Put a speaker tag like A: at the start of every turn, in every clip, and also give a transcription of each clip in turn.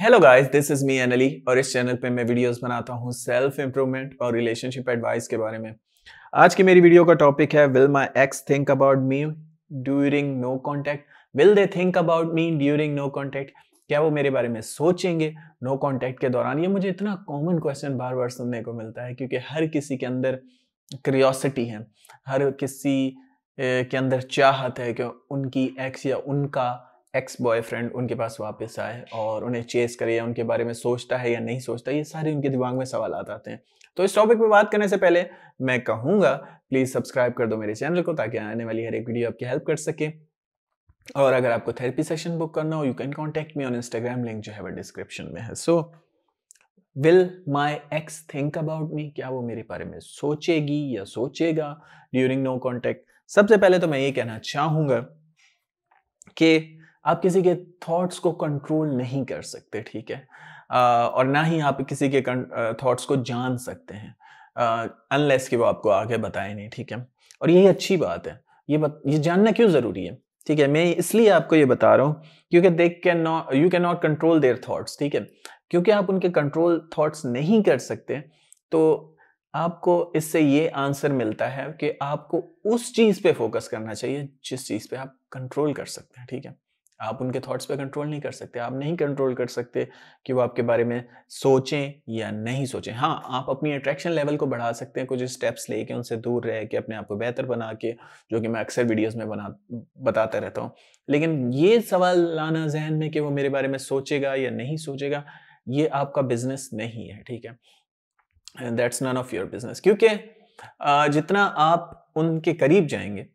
A: hello guys this is me एनली और इस चैनल पे मैं वीडियोस बनाता हूँ सेल्फ इम्प्रूवमेंट और रिलेशनशिप एडवाइस के बारे में आज की मेरी वीडियो का टॉपिक है will my ex think about me during no contact will they think about me during no contact क्या वो मेरे बारे में सोचेंगे नो कॉन्टैक्ट के दौरान ये मुझे इतना कॉमन क्वेश्चन बार बार सुनने को मिलता है क्योंकि हर किसी के अंदर क्रियोसिटी है हर किसी के अंदर चाहत है कि उनकी एक्स या उनका एक्स बॉयफ्रेंड उनके पास वापस आए और उन्हें चेस करे या उनके बारे में सोचता है या नहीं सोचता ये सारे उनके दिमाग में सवाल आते हैं तो इस टॉपिक पे बात करने से पहले मैं कहूँगा प्लीज़ सब्सक्राइब कर दो मेरे चैनल को ताकि आने वाली हर एक वीडियो आपकी हेल्प कर सके और अगर आपको थेरेपी सेशन बुक करना हो you can contact me on Instagram link जो है वह डिस्क्रिप्शन में है so will my ex think about me क्या वो मेरे बारे में सोचेगी या सोचेगा ड्यूरिंग नो कॉन्टेक्ट सबसे पहले तो मैं ये कहना चाहूंगा कि आप किसी के थॉट्स को कंट्रोल नहीं कर सकते ठीक है और ना ही आप किसी के थॉट्स को जान सकते हैं अनलेस कि वो आपको आगे बताए नहीं ठीक है और यही अच्छी बात है ये बत, ये जानना क्यों ज़रूरी है ठीक है मैं इसलिए आपको ये बता रहा हूँ क्योंकि they can not you can not control their thoughts ठीक है क्योंकि आप उनके कंट्रोल थॉट्स नहीं कर सकते तो आपको इससे ये आंसर मिलता है कि आपको उस चीज़ पे फोकस करना चाहिए जिस चीज़ पे आप कंट्रोल कर सकते हैं ठीक है आप उनके थॉट्स पे कंट्रोल नहीं कर सकते आप नहीं कंट्रोल कर सकते कि वो आपके बारे में सोचें या नहीं सोचें हाँ आप अपनी अट्रैक्शन लेवल को बढ़ा सकते हैं कुछ स्टेप्स लेके उनसे दूर रह के अपने आप को बेहतर बना के जो कि मैं अक्सर वीडियोस में बना बताता रहता हूँ लेकिन ये सवाल लाना जहन में कि वो मेरे बारे में सोचेगा या नहीं सोचेगा ये आपका बिजनेस नहीं है ठीक है that's none of your business क्योंकि जितना आप उनके करीब जाएंगे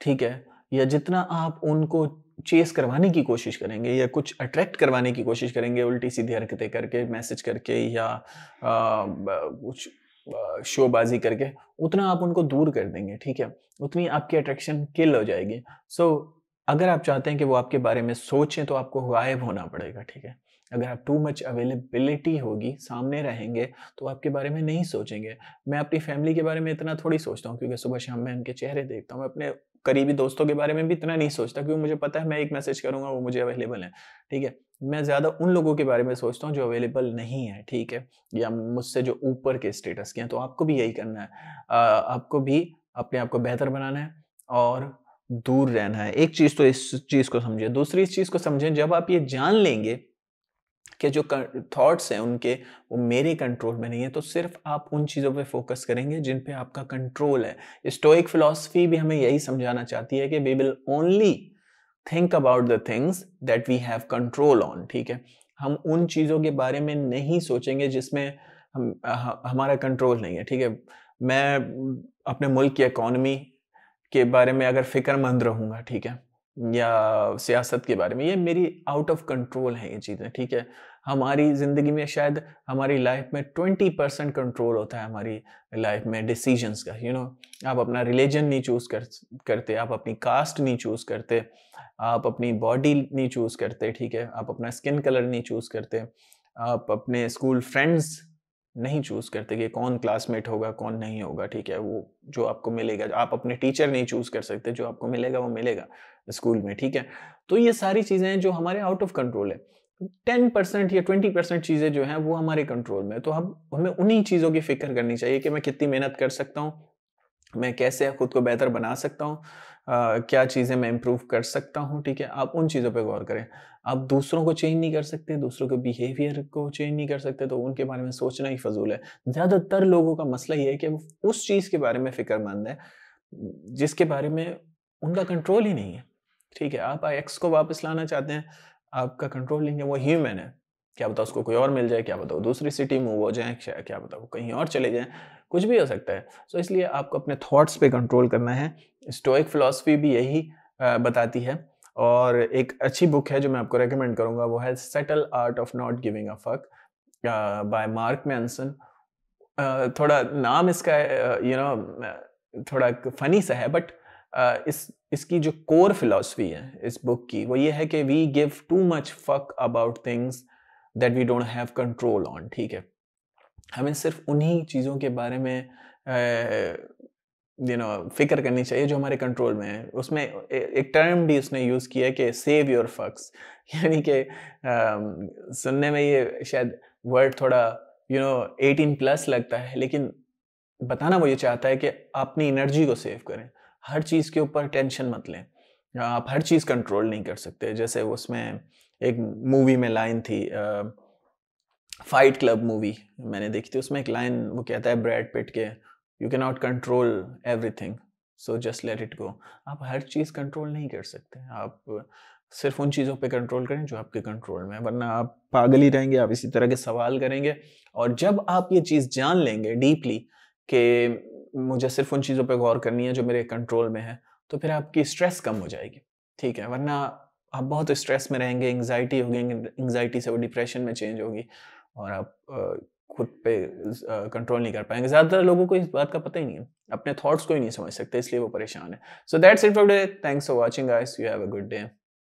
A: ठीक है या जितना आप उनको चेस करवाने की कोशिश करेंगे या कुछ अट्रैक्ट करवाने की कोशिश करेंगे उल्टी सीधी हरकतें करके मैसेज करके या आ, कुछ शोबाजी करके उतना आप उनको दूर कर देंगे ठीक है उतनी आपकी अट्रैक्शन किल हो जाएगी सो so, अगर आप चाहते हैं कि वो आपके बारे में सोचें तो आपको गायब होना पड़ेगा ठीक है अगर आप टू मच अवेलेबिलिटी होगी सामने रहेंगे तो आपके बारे में नहीं सोचेंगे मैं अपनी फैमिली के बारे में इतना थोड़ी सोचता हूँ क्योंकि सुबह शाम मैं उनके चेहरे देखता हूँ मैं अपने करीबी दोस्तों के बारे में भी इतना नहीं सोचता क्योंकि मुझे पता है मैं एक मैसेज करूंगा वो मुझे अवेलेबल है ठीक है मैं ज़्यादा उन लोगों के बारे में सोचता हूँ जो अवेलेबल नहीं है ठीक है या मुझसे जो ऊपर के स्टेटस के हैं तो आपको भी यही करना है आ, आपको भी अपने आप को बेहतर बनाना है और दूर रहना है एक चीज़ तो इस चीज़ को समझे दूसरी इस चीज़ को समझें जब आप ये जान लेंगे के जो थॉट्स हैं उनके वो मेरे कंट्रोल में नहीं है तो सिर्फ आप उन चीज़ों पे फोकस करेंगे जिन पे आपका कंट्रोल है स्टोइक फिलॉसफी भी हमें यही समझाना चाहती है कि we will only think about the things that we have control on ठीक है हम उन चीज़ों के बारे में नहीं सोचेंगे जिसमें हम हमारा कंट्रोल नहीं है ठीक है मैं अपने मुल्क की इकॉनमी के बारे में अगर फिक्रमंद रहूँगा ठीक है या सियासत के बारे में ये मेरी आउट ऑफ कंट्रोल है ये चीज़ें ठीक है हमारी ज़िंदगी में शायद हमारी लाइफ में ट्वेंटी परसेंट कंट्रोल होता है हमारी लाइफ में डिसीजंस का यू you नो know, आप अपना रिलीजन नहीं चूज़ कर करते आप अपनी कास्ट नहीं चूज़ करते आप अपनी बॉडी नहीं चूज़ करते ठीक है आप अपना स्किन कलर नहीं चूज़ करते आप अपने स्कूल फ्रेंड्स नहीं चूज़ करते कि कौन क्लासमेट होगा कौन नहीं होगा ठीक है वो जो आपको मिलेगा आप अपने टीचर नहीं चूज़ कर सकते जो आपको मिलेगा वो मिलेगा स्कूल में ठीक है तो ये सारी चीज़ें हैं जो हमारे आउट ऑफ कंट्रोल है टेन परसेंट या ट्वेंटी परसेंट चीज़ें जो हैं वो हमारे कंट्रोल में तो हम हमें उन्हीं चीज़ों की फिक्र करनी चाहिए कि मैं कितनी मेहनत कर सकता हूँ मैं कैसे खुद को बेहतर बना सकता हूँ क्या चीज़ें मैं इम्प्रूव कर सकता हूँ ठीक है आप उन चीज़ों पर गौर करें आप दूसरों को चेंज नहीं कर सकते दूसरों के बिहेवियर को चेंज नहीं कर सकते तो उनके बारे में सोचना ही फजूल है ज़्यादातर लोगों का मसला ये है कि वो उस चीज़ के बारे में फ़िक्रमंद है जिसके बारे में उनका कंट्रोल ही नहीं है ठीक है आप एक्स को वापस लाना चाहते हैं आपका कंट्रोल नहीं है वो ह्यूमन है क्या बताओ उसको कोई और मिल जाए क्या बताओ दूसरी सिटी मूव हो जाए क्या बताओ कहीं और चले जाएँ कुछ भी हो सकता है सो so, इसलिए आपको अपने थॉट्स पे कंट्रोल करना है स्टोइक फ़िलासफ़ी भी यही बताती है और एक अच्छी बुक है जो मैं आपको रेकमेंड करूँगा वो है subtle art of not giving a fuck by Mark Manson थोड़ा नाम इसका यू you नो know, थोड़ा फनी सा है बट इस इसकी जो कोर फिलासफी है इस बुक की वो ये है कि we give too much fuck about things that we don't have control on ठीक है हमें सिर्फ उन्हीं चीज़ों के बारे में यू नो फिक्र करनी चाहिए जो हमारे कंट्रोल में है उसमें एक टर्म भी उसने यूज़ किया कि सेव योर फक्स यानी कि सुनने में ये शायद वर्ड थोड़ा यू नो एटीन प्लस लगता है लेकिन बताना वो ये चाहता है कि अपनी एनर्जी को सेव करें हर चीज़ के ऊपर टेंशन मत लें आप हर चीज़ कंट्रोल नहीं कर सकते जैसे उसमें एक मूवी में लाइन थी फाइट क्लब मूवी मैंने देखी थी उसमें एक लाइन वो कहता है ब्रैड पिट के you can not control everything so just let it go आप हर चीज़ कंट्रोल नहीं कर सकते आप सिर्फ उन चीज़ों पे कंट्रोल करें जो आपके कंट्रोल में है वरना आप पागल ही रहेंगे आप इसी तरह के सवाल करेंगे और जब आप ये चीज़ जान लेंगे डीपली कि मुझे सिर्फ उन चीज़ों पे गौर करनी है जो मेरे कंट्रोल में है तो फिर आपकी स्ट्रेस कम हो जाएगी ठीक है वरना आप बहुत स्ट्रेस में रहेंगे एंगजाइटी होगी एंगजाइटी से वो डिप्रेशन में चेंज होगी और आप खुद पे कंट्रोल नहीं कर पाएंगे ज़्यादातर लोगों को इस बात का पता ही नहीं है अपने थॉट्स को ही नहीं समझ सकते इसलिए वो परेशान है so that's it for day thanks for watching ice you have a good day